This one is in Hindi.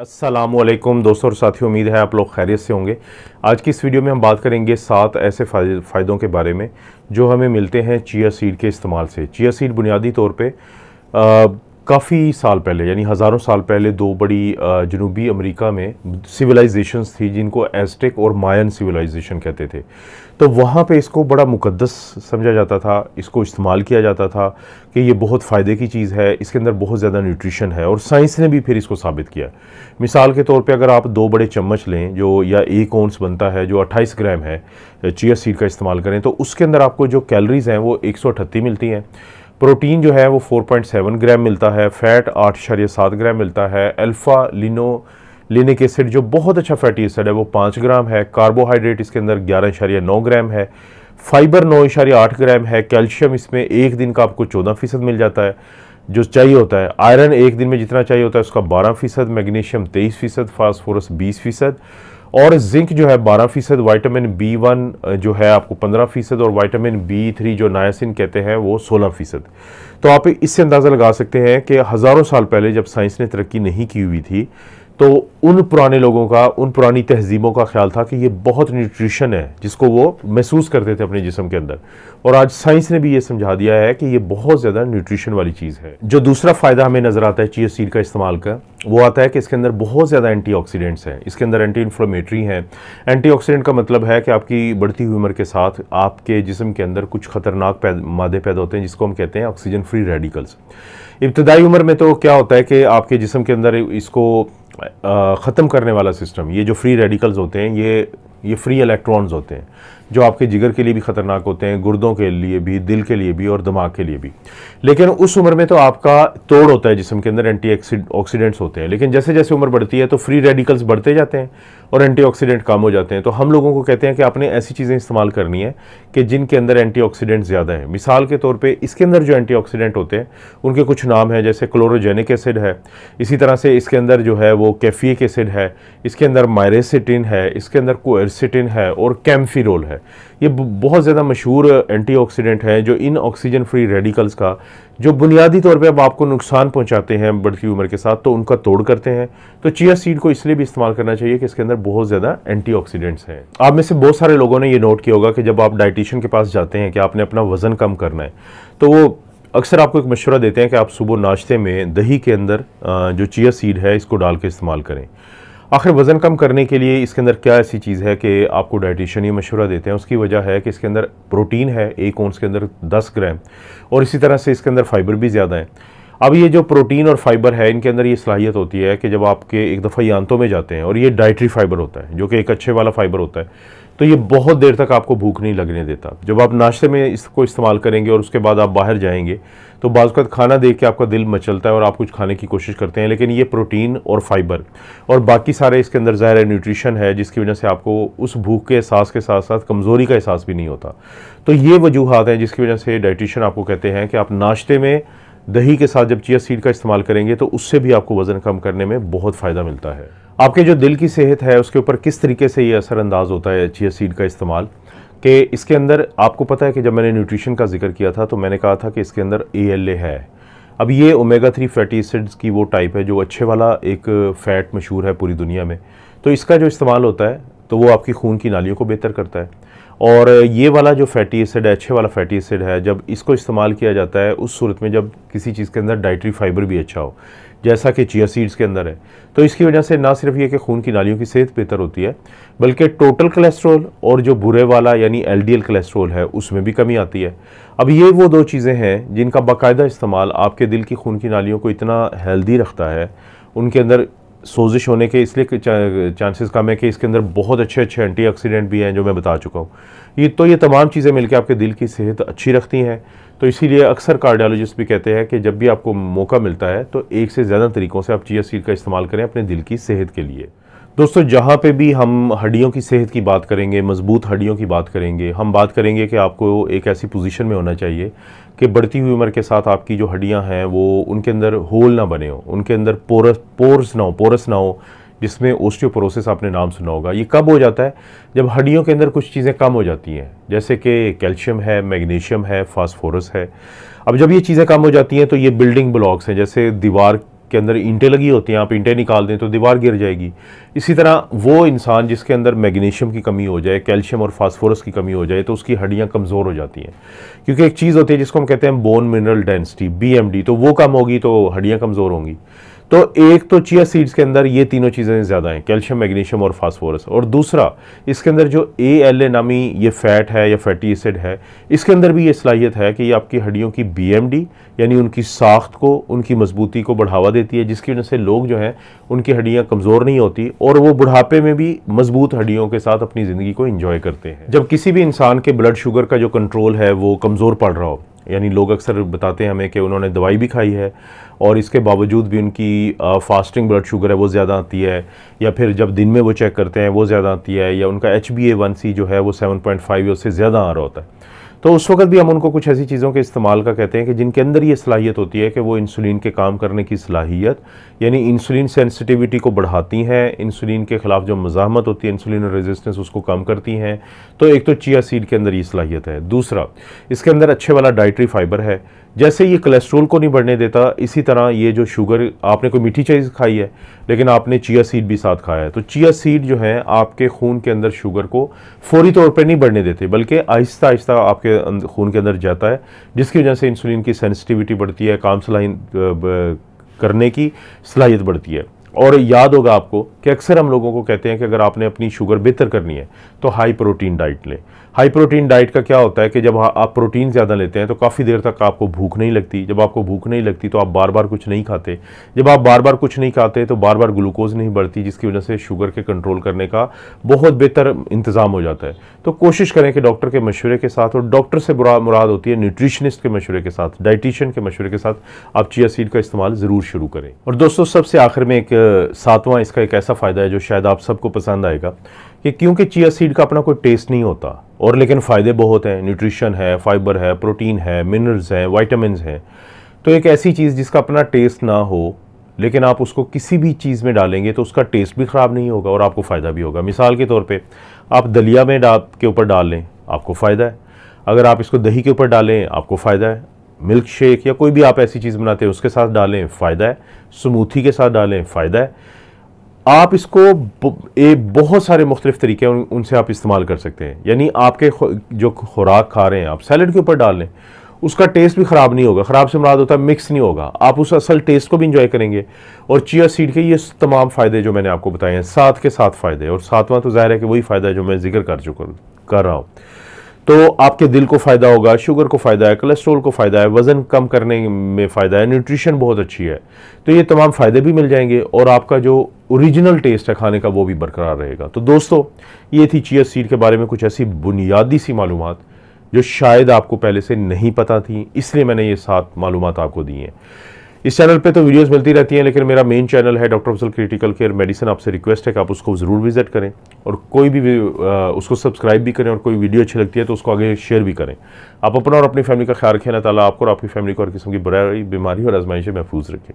असलम दोस्तों और साथियों उम्मीद है आप लोग खैरियत से होंगे आज की इस वीडियो में हम बात करेंगे सात ऐसे फ़ायदों के बारे में जो हमें मिलते हैं चिया सीड के इस्तेमाल से चिया सीड बुनियादी तौर पे काफ़ी साल पहले यानी हज़ारों साल पहले दो बड़ी जनूबी अमेरिका में सिविलाइजेशंस थी जिनको एस्टेक और मायन सिविलाइजेशन कहते थे तो वहाँ पे इसको बड़ा मुकद्दस समझा जाता था इसको इस्तेमाल किया जाता था कि ये बहुत फ़ायदे की चीज़ है इसके अंदर बहुत ज़्यादा न्यूट्रिशन है और साइंस ने भी फिर इसको साबित किया मिसाल के तौर पर अगर आप दो बड़े चम्मच लें जो या एक ओंस बनता है जो अट्ठाईस ग्राम है चिया सीड का इस्तेमाल करें तो उसके अंदर आपको जो कैलरीज़ हैं वो एक मिलती हैं प्रोटीन जो है वो 4.7 ग्राम मिलता है फैट आठ शर्य सात ग्राम मिलता है अल्फ़ा लिनो लिनिक एसिड जो बहुत अच्छा फैटी एसिड है वो पाँच ग्राम है कार्बोहाइड्रेट इसके अंदर ग्यारह शर्य नौ ग्राम है फाइबर नौ इशारिया आठ ग्राम है कैल्शियम इसमें एक दिन का आपको चौदह फ़ीसद मिल जाता है जो चाहिए होता है आयरन एक दिन में जितना चाहिए होता है उसका बारह फ़ीसद मैग्नीशियम तेईस फ़ीसद फास्फोरस बीस फ़ीसद और जिंक जो है 12 फीसद वाइटामिन बी वन जो है आपको 15 फीसद और वाइटामिन बी थ्री जो नायासिन कहते हैं वो 16 फीसद तो आप इससे अंदाज़ा लगा सकते हैं कि हज़ारों साल पहले जब साइंस ने तरक्की नहीं की हुई थी तो उन पुराने लोगों का उन पुरानी तहजीबों का ख्याल था कि ये बहुत न्यूट्रिशन है जिसको वो महसूस करते थे अपने जिसम के अंदर और आज साइंस ने भी ये समझा दिया है कि ये बहुत ज़्यादा न्यूट्रिशन वाली चीज़ है जो दूसरा फ़ायदा हमें नज़र आता है चिया सीड का इस्तेमाल का वो आता है कि इसके अंदर बहुत ज़्यादा ऑक्सीडेंट्स हैं इसके अंदर एंटी इन्फ्लोमेटरी हैं ऑक्सीडेंट का मतलब है कि आपकी बढ़ती हुई उम्र के साथ आपके जिसम के अंदर कुछ ख़तरनाक पैद, मादे पैदा होते हैं जिसको हम कहते हैं ऑक्सीजन फ्री रेडिकल्स इब्तदाई उम्र में तो क्या होता है कि आपके जिसम के अंदर इसको आ, ख़त्म करने वाला सिस्टम ये जो फ्री रेडिकल्स होते हैं ये ये फ्री इलेक्ट्रॉन्स होते हैं जो आपके जिगर के लिए भी ख़तरनाक होते हैं गुर्दों के लिए भी दिल के लिए भी और दिमाग के लिए भी लेकिन उस उम्र में तो आपका तोड़ होता है जिसम के अंदर एंटी ऑक्सीडेंट्स होते हैं लेकिन जैसे जैसे उम्र बढ़ती है तो फ्री रेडिकल्स बढ़ते जाते हैं और एंटीऑक्सीडेंट कम हो जाते हैं तो हम लोगों को कहते हैं कि आपने ऐसी चीज़ें इस्तेमाल करनी है कि जिनके अंदर एंटीऑक्सीडेंट ज़्यादा है मिसाल के तौर पे इसके अंदर जो एंटीऑक्सीडेंट होते हैं उनके कुछ नाम हैं जैसे क्लोरोजेनिक एसिड है इसी तरह से इसके अंदर जो है वो कैफिक एसिड है इसके अंदर मायरेसिटिन है इसके अंदर कोरसिटिन है और कैम्फिरोल है ये बहुत ज़्यादा मशहूर ऑक्सीडेंट हैं जो इन ऑक्सीजन फ्री रेडिकल्स का जो बुनियादी तौर पे अब आपको नुकसान पहुंचाते हैं बढ़ती उम्र के साथ तो उनका तोड़ करते हैं तो चिया सीड को इसलिए भी इस्तेमाल करना चाहिए कि इसके अंदर बहुत ज़्यादा एंटीऑक्सीडेंट्स हैं आप में से बहुत सारे लोगों ने ये नोट किया होगा कि जब आप डाइटिशियन के पास जाते हैं कि आपने अपना वज़न कम करना है तो वो अक्सर आपको एक मशवरा देते हैं कि आप सुबह नाश्ते में दही के अंदर जो चिया सीड है इसको डाल के इस्तेमाल करें आखिर वज़न कम करने के लिए इसके अंदर क्या ऐसी चीज़ है कि आपको डाइटिशियन ये मशवरा देते हैं उसकी वजह है कि इसके अंदर प्रोटीन है एक ओंस के अंदर दस ग्राम और इसी तरह से इसके अंदर फाइबर भी ज़्यादा है अब ये जो प्रोटीन और फाइबर है इनके अंदर ये सलाहियत होती है कि जब आपके एक दफ़ा ये आंतों में जाते हैं और ये डाइट्री फाइबर होता है जो कि एक अच्छे वाला फाइबर होता है तो ये बहुत देर तक आपको भूख नहीं लगने देता जब आप नाश्ते में इसको इस्तेमाल करेंगे और उसके बाद आप बाहर जाएंगे तो बाज़त खाना देख के आपका दिल मचलता है और आप कुछ खाने की कोशिश करते हैं लेकिन ये प्रोटीन और फाइबर और बाकी सारे इसके अंदर ज़ाहिर है न्यूट्रिशन है जिसकी वजह से आपको उस भूख के एहसास के साथ साथ कमज़ोरी का एहसास भी नहीं होता तो ये वजूहत हैं जिसकी वजह से डाइटिशन आपको कहते हैं कि आप नाश्ते में दही के साथ जब चिया सीड का इस्तेमाल करेंगे तो उससे भी आपको वज़न कम करने में बहुत फ़ायदा मिलता है आपके जो दिल की सेहत है उसके ऊपर किस तरीके से ये असरअंदाज होता है चिया सीड का इस्तेमाल कि इसके अंदर आपको पता है कि जब मैंने न्यूट्रिशन का जिक्र किया था तो मैंने कहा था कि इसके अंदर ए है अब ये ओमेगा थ्री फैटी एसिड्स की वो टाइप है जो अच्छे वाला एक फ़ैट मशहूर है पूरी दुनिया में तो इसका जो इस्तेमाल होता है तो वो आपकी खून की नालियों को बेहतर करता है और ये वाला जो फैटी एसिड है अच्छे वाला फैटी एसिड है जब इसको इस्तेमाल किया जाता है उस सूरत में जब किसी चीज़ के अंदर डाइट्री फाइबर भी अच्छा हो जैसा कि चिया सीड्स के अंदर है तो इसकी वजह से ना सिर्फ ये कि खून की नालियों की सेहत बेहतर होती है बल्कि टोटल कोलेस्ट्रॉल और जो बुरे वाला यानी एलडीएल कोलेस्ट्रॉल है उसमें भी कमी आती है अब ये वो दो चीज़ें हैं जिनका बाकायदा इस्तेमाल आपके दिल की खून की नालियों को इतना हेल्दी रखता है उनके अंदर सोजिश होने के इसलिए चांसेस कम है कि इसके अंदर बहुत अच्छे अच्छे एंटीऑक्सीडेंट भी हैं जो मैं बता चुका हूँ ये तो ये तमाम चीज़ें मिलकर आपके दिल की सेहत अच्छी रखती हैं तो इसीलिए अक्सर कार्डियोलॉजिस्ट भी कहते हैं कि जब भी आपको मौका मिलता है तो एक से ज़्यादा तरीक़ों से आप चिया सीड का इस्तेमाल करें अपने दिल की सेहत के लिए दोस्तों जहाँ पे भी हम हड्डियों की सेहत की बात करेंगे मजबूत हड्डियों की बात करेंगे हम बात करेंगे कि आपको एक ऐसी पोजीशन में होना चाहिए कि बढ़ती हुई उम्र के साथ आपकी जो हड्डियां हैं वो उनके अंदर होल ना बने हो उनके अंदर पोरस पोर्स ना हो पोरस ना हो जिसमें ओस्टियोपोरोसिस आपने नाम सुना होगा ये कब हो जाता है जब हड्डियों के अंदर कुछ चीज़ें कम हो जाती हैं जैसे कि कैल्शियम है मैग्नीशियम है फास्फोरस है अब जब ये चीज़ें कम हो जाती हैं तो ये बिल्डिंग ब्लॉक्स हैं जैसे दीवार के अंदर ईंटें लगी होती हैं आप ईंटें निकाल दें तो दीवार गिर जाएगी इसी तरह वो इंसान जिसके अंदर मैग्नीशियम की कमी हो जाए कैल्शियम और फास्फोरस की कमी हो जाए तो उसकी हड्डियाँ कमज़ोर हो जाती हैं क्योंकि एक चीज़ होती है जिसको हम कहते हैं बोन मिनरल डेंसिटी बी तो वो कम होगी तो हड्डियाँ कमज़ोर होंगी तो एक तो चिया सीड्स के अंदर ये तीनों चीज़ें ज़्यादा हैं कैल्शियम मैग्नीशियम और फास्फोरस और दूसरा इसके अंदर जो ए एल ए नामी ये फैट है या फैटी एसिड है इसके अंदर भी ये सलाहियत है कि ये आपकी हड्डियों की बी एम डी यानी उनकी साख्त को उनकी मजबूती को बढ़ावा देती है जिसकी वजह से लोग जो हैं उनकी हड्डियाँ कमज़ोर नहीं होती और वो बुढ़ापे में भी मजबूत हड्डियों के साथ अपनी ज़िंदगी को इन्जॉय करते हैं जब किसी भी इंसान के ब्लड शुगर का जो कंट्रोल है वो कमज़ोर पड़ रहा हो यानी लोग अक्सर बताते हैं हमें कि उन्होंने दवाई भी खाई है और इसके बावजूद भी उनकी फास्टिंग ब्लड शुगर है वो ज़्यादा आती है या फिर जब दिन में वो चेक करते हैं वो ज़्यादा आती है या उनका H B A one C जो है वो सेवन पॉइंट फाइव या उससे ज़्यादा आ रहा होता है तो उस वक्त भी हम उनको कुछ ऐसी चीज़ों के इस्तेमाल का कहते हैं कि जिनके अंदर ये सलाहियत होती है कि वो इंसुलिन के काम करने की सलाहियत यानी इंसुलिन सेंसिटिविटी को बढ़ाती हैं इंसुलिन के ख़िलाफ़ जो मज़ामत होती है इंसुलिन रेजिस्टेंस उसको कम करती हैं तो एक तो चिया सीड के अंदर ये सलाहियत है दूसरा इसके अंदर अच्छे वाला डाइट्री फाइबर है जैसे ये कोलेस्ट्रोल को नहीं बढ़ने देता इसी तरह ये जो शुगर आपने कोई मीठी चीज़ खाई है लेकिन आपने चिया सीड भी साथ खाया है तो चिया सीड जो है आपके खून के अंदर शुगर को फौरी तौर पर नहीं बढ़ने देते बल्कि आहिस्ता आहिस्ता आपके खून के अंदर जाता है जिसकी वजह से इंसुलिन की सेंसिटिविटी बढ़ती है काम सलाइन करने की सलाहियत बढ़ती है और याद होगा आपको कि अक्सर हम लोगों को कहते हैं कि अगर आपने अपनी शुगर बेहतर करनी है तो हाई प्रोटीन डाइट लें हाई प्रोटीन डाइट का क्या होता है कि जब आप प्रोटीन ज़्यादा लेते हैं तो काफ़ी देर तक आपको भूख नहीं लगती जब आपको भूख नहीं लगती तो आप बार बार कुछ नहीं खाते जब आप बार बार कुछ नहीं खाते तो बार बार ग्लूकोज नहीं बढ़ती जिसकी वजह से शुगर के कंट्रोल करने का बहुत बेहतर इंतज़ाम हो जाता है तो कोशिश करें कि डॉक्टर के मशवरे के साथ और डॉक्टर से बुरा मुराद होती है न्यूट्रिशनिस्ट के मशवरे के साथ डाइटिशियन के मशवरे के साथ आप चिया सीड का इस्तेमाल ज़रूर शुरू करें और दोस्तों सबसे आखिर में एक सातवां इसका एक ऐसा ऐसा फ़ायदा है जो शायद आप सबको पसंद आएगा कि क्योंकि चिया सीड का अपना कोई टेस्ट नहीं होता और लेकिन फ़ायदे बहुत हैं न्यूट्रिशन है फाइबर है प्रोटीन है मिनरल्स हैं वाइटामस हैं तो एक ऐसी चीज़ जिसका अपना टेस्ट ना हो लेकिन आप उसको किसी भी चीज़ में डालेंगे तो उसका टेस्ट भी ख़राब नहीं होगा और आपको फ़ायदा भी होगा मिसाल के तौर पर आप दलिया में डाल के ऊपर डाल लें आपको फ़ायदा है अगर आप इसको दही के ऊपर डालें आपको फ़ायदा है मिल्क शेक या कोई भी आप ऐसी चीज़ बनाते हैं उसके साथ डालें फ़ायदा है स्मूथी के साथ डालें फ़ायदा है आप इसको ए बहुत सारे मुख्तलिफ तरीके उन, उनसे आप इस्तेमाल कर सकते हैं यानी आपके जो खुराक खा रहे हैं आप सैलड के ऊपर डाल लें उसका टेस्ट भी ख़राब नहीं होगा ख़राब से मराद होता है मिक्स नहीं होगा आप उस असल टेस्ट को भी इंजॉय करेंगे और चिया सीड के ये तमाम फ़ायदे जो मैंने आपको बताए हैं साथ के साथ फ़ायदे और सातवां तो ज़ाहिर है कि वही फ़ायदा जो मैं जिक्र कर चुका कर रहा हूँ तो आपके दिल को फ़ायदा होगा शुगर को फ़ायदा है कोलेस्ट्रोल को फ़ायदा है वज़न कम करने में फ़ायदा है न्यूट्रिशन बहुत अच्छी है तो ये तमाम फ़ायदे भी मिल जाएंगे और आपका जो ओरिजिनल टेस्ट है खाने का वो भी बरकरार रहेगा तो दोस्तों ये थी चिया सीड के बारे में कुछ ऐसी बुनियादी सी मालूम जो शायद आपको पहले से नहीं पता थी इसलिए मैंने ये सात मालूम आपको दी हैं इस चैनल पे तो वीडियोस मिलती रहती हैं लेकिन मेरा मेन चैनल है doctor Afzal critical care medicine आपसे रिक्वेस्ट है कि आप उसको ज़रूर विजिट करें और कोई भी उसको सब्सक्राइब भी करें और कोई वीडियो अच्छी लगती है तो उसको आगे शेयर भी करें आप अपना और अपनी फैमिली का ख्याल रखें अल्लाह ताला आपको और आपकी फैमिली को हर किस्म की बुराई बीमारी और आजमाइशें महफूज रखें